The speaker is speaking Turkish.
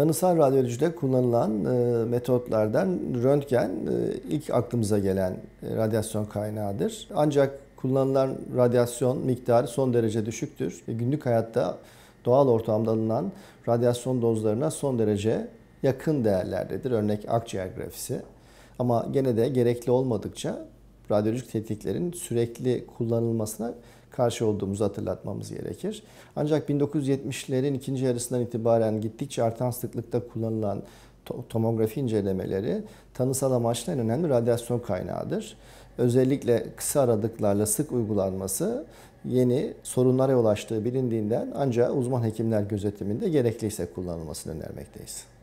tanısal radyolojide kullanılan e, metotlardan röntgen e, ilk aklımıza gelen e, radyasyon kaynağıdır. Ancak kullanılan radyasyon miktarı son derece düşüktür. E, günlük hayatta doğal ortamda alınan radyasyon dozlarına son derece yakın değerlerdedir. Örnek akciğer grafisi. Ama gene de gerekli olmadıkça radyolojik tetiklerin sürekli kullanılmasına karşı olduğumuzu hatırlatmamız gerekir. Ancak 1970'lerin ikinci yarısından itibaren gittikçe artan sıklıkta kullanılan tomografi incelemeleri tanısal amaçlı en önemli radyasyon kaynağıdır. Özellikle kısa aradıklarla sık uygulanması yeni sorunlara yol açtığı bilindiğinden ancak uzman hekimler gözetiminde gerekliyse kullanılmasını önermekteyiz.